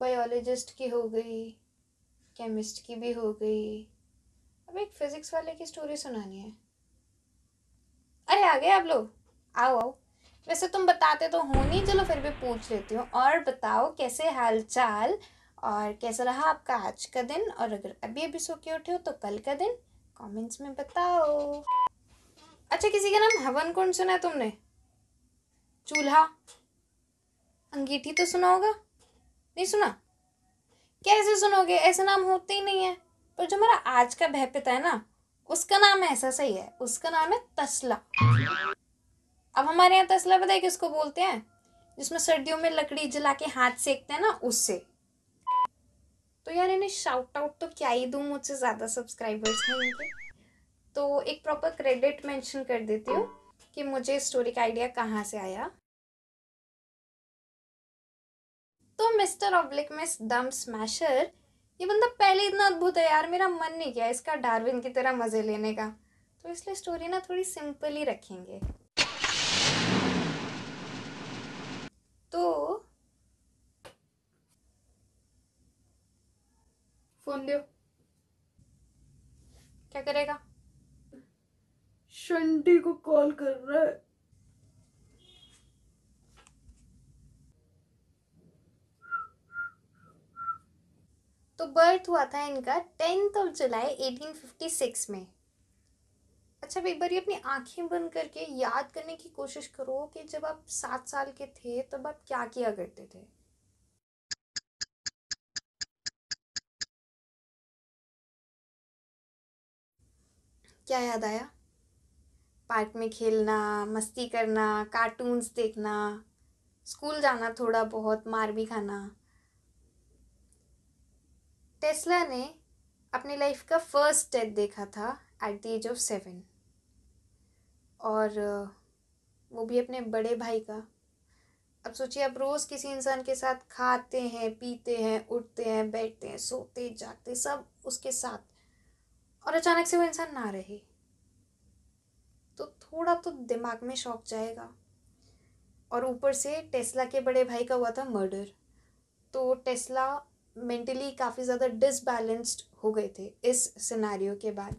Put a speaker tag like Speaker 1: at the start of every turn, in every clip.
Speaker 1: biologist की हो गई केमिस्ट की भी हो गई अब एक फिज़िक्स वाले की स्टोरी सुनानी है अरे आ गए आप लोग आओ आओ वैसे तुम बताते तो हो नहीं चलो फिर भी पूछ लेती हूँ और बताओ कैसे हाल चाल और कैसा रहा आपका आज का दिन और अगर अभी अभी सो के उठे हो तो कल का दिन कमेंट्स में बताओ अच्छा किसी का नाम हवन कौन सुना है तुमने चूल्हा अंगीठी तो सुना होगा नहीं सुना कैसे सुनोगे ऐसे नाम होते ही नहीं है पर जो हमारा आज का भय पिता है ना उसका नाम ऐसा सही है उसका नाम है तसला अब हमारे यहाँ तसला पता है किसको बोलते हैं जिसमें सर्दियों में लकड़ी जला के हाथ सेकते हैं ना उससे तो यार इन्हें शाउट आउट तो क्या ही दूँ मुझसे ज़्यादा सब्सक्राइबर्स हैं इनके तो एक प्रॉपर क्रेडिट मेंशन कर देती हूँ कि मुझे स्टोरी का आइडिया कहाँ से आया तो मिस्टर ऑब्लिक मिस दम स्मैशर ये बंदा पहले इतना अद्भुत है यार मेरा मन नहीं किया इसका डार्विन की तरह मज़े लेने का तो इसलिए स्टोरी ना थोड़ी सिंपल ही रखेंगे तो फोन दो क्या करेगा शंटी को कॉल कर रहा है तो बर्थ हुआ था इनका tenth of July eighteen fifty six में अच्छा एक बार ये अपनी आंखें बंद करके याद करने की कोशिश करो कि जब आप सात साल के थे तब आप क्या किया करते थे क्या याद आया पार्क में खेलना मस्ती करना कार्टून्स देखना स्कूल जाना थोड़ा बहुत मार भी खाना टेस्ला ने अपनी लाइफ का फर्स्ट डेथ देखा था at the age of seven और वो भी अपने बड़े भाई का अब सोचिए आप रोज़ किसी इंसान के साथ खाते हैं पीते हैं उठते हैं बैठते हैं सोते जागते सब उसके साथ और अचानक से वो इंसान ना रहे तो थोड़ा तो दिमाग में शौक जाएगा और ऊपर से टेस्ला के बड़े भाई का हुआ था मर्डर तो टेस्ला मेंटली काफ़ी ज़्यादा डिसबैलेंस्ड हो गए थे इस सिनारियो के बाद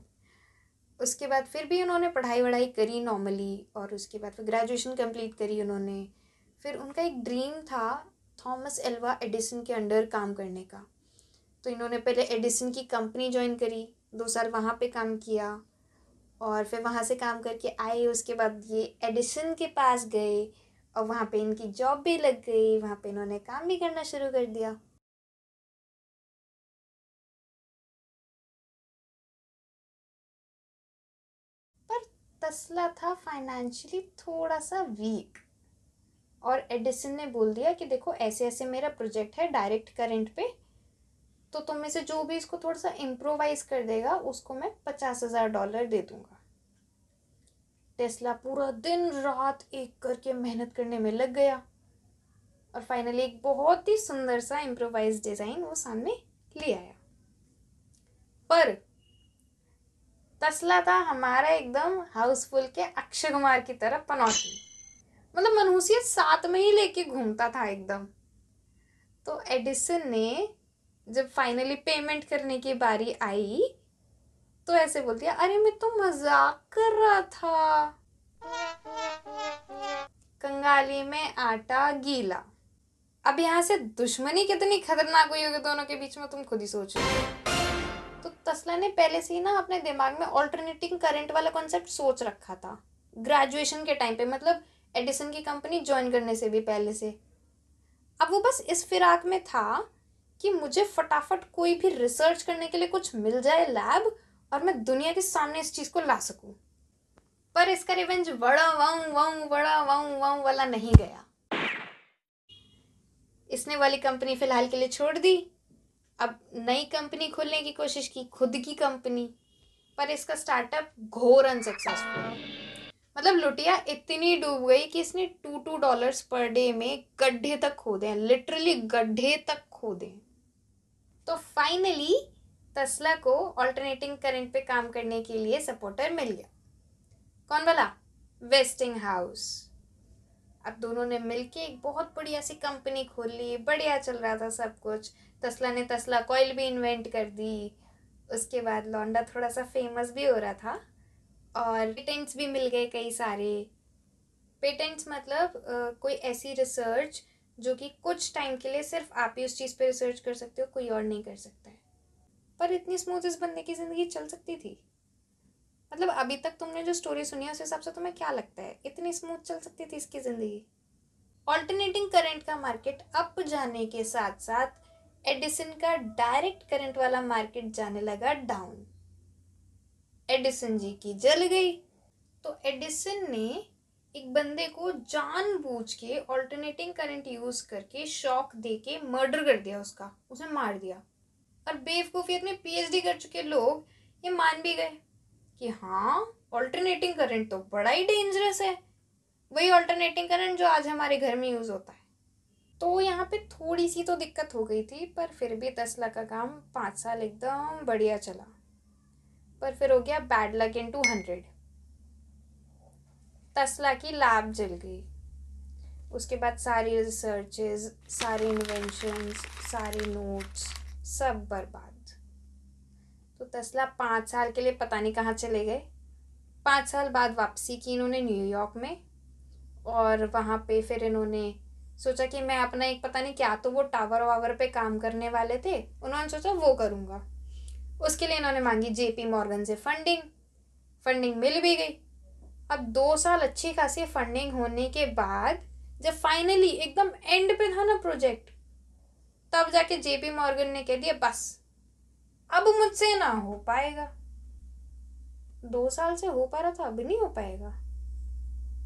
Speaker 1: उसके बाद फिर भी उन्होंने पढ़ाई वढ़ाई करी नॉर्मली और उसके बाद फिर ग्रेजुएशन कंप्लीट करी उन्होंने फिर उनका एक ड्रीम था थॉमस एल्वा एडिसन के अंडर काम करने का तो इन्होंने पहले एडिसन की कंपनी ज्वाइन करी दो साल वहाँ पे काम किया और फिर वहाँ से काम करके आए उसके बाद ये एडिसन के पास गए और वहाँ पे इनकी जॉब भी लग गई वहाँ पे इन्होंने काम भी करना शुरू कर दिया मसला था फाइनेंशियली थोड़ा सा वीक और एडिसन ने बोल दिया कि देखो ऐसे ऐसे मेरा प्रोजेक्ट है डायरेक्ट करंट पे तो तुम में से जो भी इसको थोड़ा सा इम्प्रोवाइज कर देगा उसको मैं पचास हज़ार डॉलर दे दूंगा टेस्ला पूरा दिन रात एक करके मेहनत करने में लग गया और फाइनली एक बहुत ही सुंदर सा इम्प्रोवाइज डिज़ाइन वो सामने ले आया पर तसला था हमारा एकदम हाउसफुल के अक्षय कुमार की तरह पनौती मतलब मनहूसियत साथ में ही लेके घूमता था एकदम तो एडिसन ने जब फाइनली पेमेंट करने की बारी आई तो ऐसे बोल दिया अरे मैं तो मजाक कर रहा था कंगाली में आटा गीला अब यहाँ से दुश्मनी कितनी खतरनाक हुई होगी दोनों के बीच में तुम खुद ही सोच रहे हो तो तस्ला ने पहले से ही ना अपने दिमाग में ऑल्टरनेटिंग करंट वाला कॉन्सेप्ट सोच रखा था ग्रेजुएशन के टाइम पे मतलब एडिसन की कंपनी ज्वाइन करने से भी पहले से अब वो बस इस फिराक में था कि मुझे फटाफट कोई भी रिसर्च करने के लिए कुछ मिल जाए लैब और मैं दुनिया के सामने इस चीज़ को ला सकूं पर इसका रिवेंज वड़ा वाऊ वाऊ वड़ा वाऊ वाऊ वाला नहीं गया इसने वाली कंपनी फिलहाल के लिए छोड़ दी अब नई कंपनी खोलने की कोशिश की खुद की कंपनी पर इसका स्टार्टअप घोर अनसक्सेसफुल मतलब लुटिया इतनी डूब गई कि इसने two two dollars per day में गड्ढे तक खोदे हैं लिटरली गड्ढे तक खोदे तो फाइनली तस्ला को ऑल्टरनेटिंग करंट पे काम करने के लिए सपोर्टर मिल गया कौन वाला वेस्टिंग हाउस अब दोनों ने मिलके एक बहुत बढ़िया सी कंपनी खोल ली बढ़िया चल रहा था सब कुछ तस्ला ने तस्ला कॉयल भी इन्वेंट कर दी उसके बाद लौंडा थोड़ा सा फेमस भी हो रहा था और पेटेंट्स भी मिल गए कई सारे पेटेंट्स मतलब कोई ऐसी रिसर्च जो कि कुछ टाइम के लिए सिर्फ आप ही उस चीज़ पर रिसर्च कर सकते हो कोई और नहीं कर सकता है पर इतनी स्मूथ इस बंदे की ज़िंदगी चल सकती थी मतलब अभी तक तुमने जो स्टोरी सुनी है उस हिसाब से तुम्हें क्या लगता है इतनी स्मूथ चल सकती थी इसकी ज़िंदगी ऑल्टरनेटिंग करंट का मार्केट अप जाने के साथ साथ एडिसन का डायरेक्ट करंट वाला मार्केट जाने लगा डाउन एडिसन जी की जल गई तो एडिसन ने एक बंदे को जानबूझ के ऑल्टरनेटिंग करंट यूज़ करके शॉक दे के मर्डर कर दिया उसका उसे मार दिया और बेवकूफ़ी अपने पीएचडी कर चुके लोग ये मान भी गए कि हाँ ऑल्टरनेटिंग करंट तो बड़ा ही डेंजरस है वही ऑल्टरनेटिंग करंट जो आज हमारे घर में यूज़ होता है तो यहाँ पे थोड़ी सी तो दिक्कत हो गई थी पर फिर भी तस्ला का काम पाँच साल एकदम बढ़िया चला पर फिर हो गया bad luck in two hundred Tesla की लैब जल गई उसके बाद सारी रिसर्चेज सारे इन्वेंशंस सारे नोट्स सब बर्बाद तो तस्ला पाँच साल के लिए पता नहीं कहाँ चले गए पाँच साल बाद वापसी की इन्होंने न्यूयॉर्क में और वहाँ पे फिर इन्होंने सोचा कि मैं अपना एक पता नहीं क्या तो वो टावर वावर पे काम करने वाले थे उन्होंने सोचा वो करूँगा उसके लिए इन्होंने मांगी जेपी मॉर्गन से फंडिंग फंडिंग मिल भी गई अब दो साल अच्छी खासी फंडिंग होने के बाद जब फाइनली एकदम एंड पे था ना प्रोजेक्ट तब जाके जेपी मॉर्गन ने कह दिया बस अब मुझसे ना हो पाएगा दो साल से हो पा रहा था अभी नहीं हो पाएगा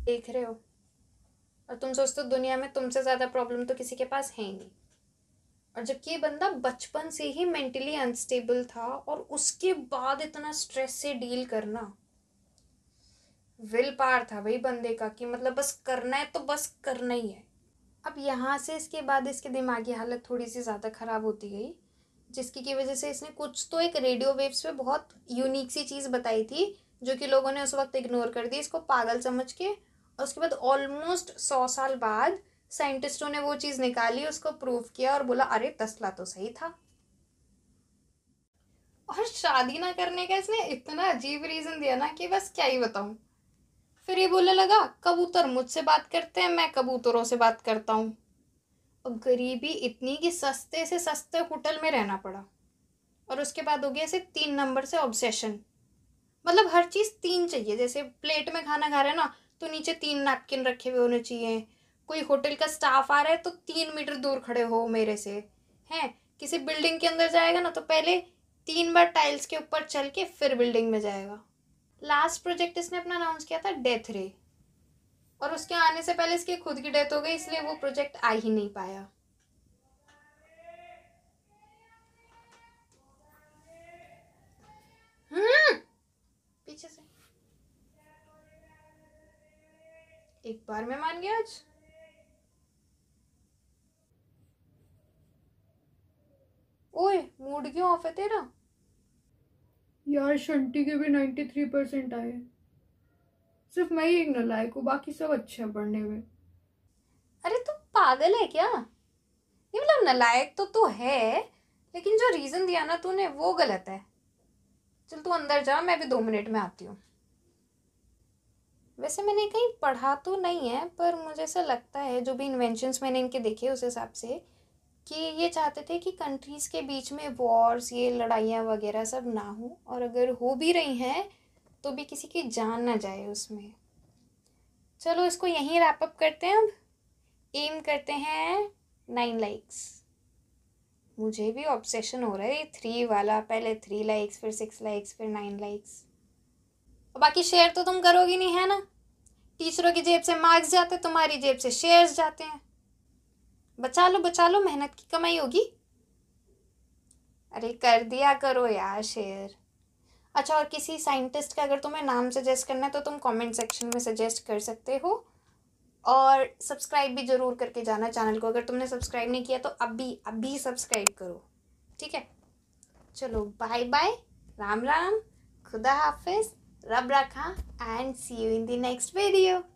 Speaker 1: देख रहे हो और तुम सोचते हो दुनिया में तुमसे ज़्यादा प्रॉब्लम तो किसी के पास है ही नहीं और जबकि ये बंदा बचपन से ही मेंटली अनस्टेबल था और उसके बाद इतना स्ट्रेस से डील करना विल पार था वही बंदे का कि मतलब बस करना है तो बस करना ही है अब यहाँ से इसके बाद इसकी दिमागी हालत थोड़ी सी ज़्यादा ख़राब होती गई जिसकी की वजह से इसने कुछ तो एक रेडियो वेव्स पे बहुत यूनिक सी चीज़ बताई थी जो कि लोगों ने उस वक्त इग्नोर कर दी इसको पागल समझ के और उसके बाद ऑलमोस्ट सौ साल बाद साइंटिस्टों ने वो चीज़ निकाली उसको प्रूव किया और बोला अरे तस्ला तो सही था और शादी ना करने का इसने इतना अजीब रीज़न दिया ना कि बस क्या ही बताऊँ फिर ये बोलने लगा कबूतर मुझसे बात करते हैं मैं कबूतरों से बात करता हूँ गरीबी इतनी कि सस्ते से सस्ते होटल में रहना पड़ा और उसके बाद हो गया ऐसे तीन नंबर से ऑब्सेशन मतलब हर चीज़ तीन चाहिए जैसे प्लेट में खाना खा रहे हैं ना तो नीचे तीन नैपकिन रखे हुए होने चाहिए कोई होटल का स्टाफ आ रहा है तो तीन मीटर दूर खड़े हो मेरे से हैं किसी बिल्डिंग के अंदर जाएगा ना तो पहले तीन बार टाइल्स के ऊपर चल के फिर बिल्डिंग में जाएगा लास्ट प्रोजेक्ट इसने अपना अनाउंस किया था डेथ रे और उसके आने से पहले इसकी खुद की डेथ हो गई इसलिए वो प्रोजेक्ट आ ही नहीं पाया हम्म, पीछे से एक बार में मान गया आज ओए मूड क्यों ऑफ है तेरा यार शंटी के भी नाइन्टी थ्री परसेंट आए सिर्फ मैं ही एक नलायक हूँ बाकी सब अच्छे हैं पढ़ने में अरे तुम पागल है क्या ये मतलब नलायक तो तू है लेकिन जो रीज़न दिया ना तूने वो गलत है चल तू अंदर जा मैं भी दो मिनट में आती हूँ वैसे मैंने कहीं पढ़ा तो नहीं है पर मुझे ऐसा लगता है जो भी इन्वेंशंस मैंने इनके देखे उस हिसाब से कि ये चाहते थे कि कंट्रीज़ के बीच में वॉर्स ये लड़ाइयाँ वगैरह सब ना हो और अगर हो भी रही हैं तो भी किसी की जान ना जाए उसमें चलो इसको यहीं रैपअप करते हैं अब एम करते हैं नाइन लाइक्स मुझे भी ऑब्सेशन हो रहा है ये थ्री वाला पहले थ्री लाइक्स फिर सिक्स लाइक्स फिर नाइन लाइक्स और बाकी शेयर तो तुम करोगी नहीं है ना टीचरों की जेब से मार्क्स जाते तुम्हारी जेब से शेयर्स जाते हैं बचा लो बचा लो मेहनत की कमाई होगी अरे कर दिया करो यार शेयर अच्छा और किसी साइंटिस्ट का अगर तुम्हें नाम सजेस्ट करना है तो तुम कमेंट सेक्शन में सजेस्ट कर सकते हो और सब्सक्राइब भी ज़रूर करके जाना चैनल को अगर तुमने सब्सक्राइब नहीं किया तो अभी अभी सब्सक्राइब करो ठीक है चलो बाय बाय राम राम खुदा हाफिज रब रखा and see you in the next video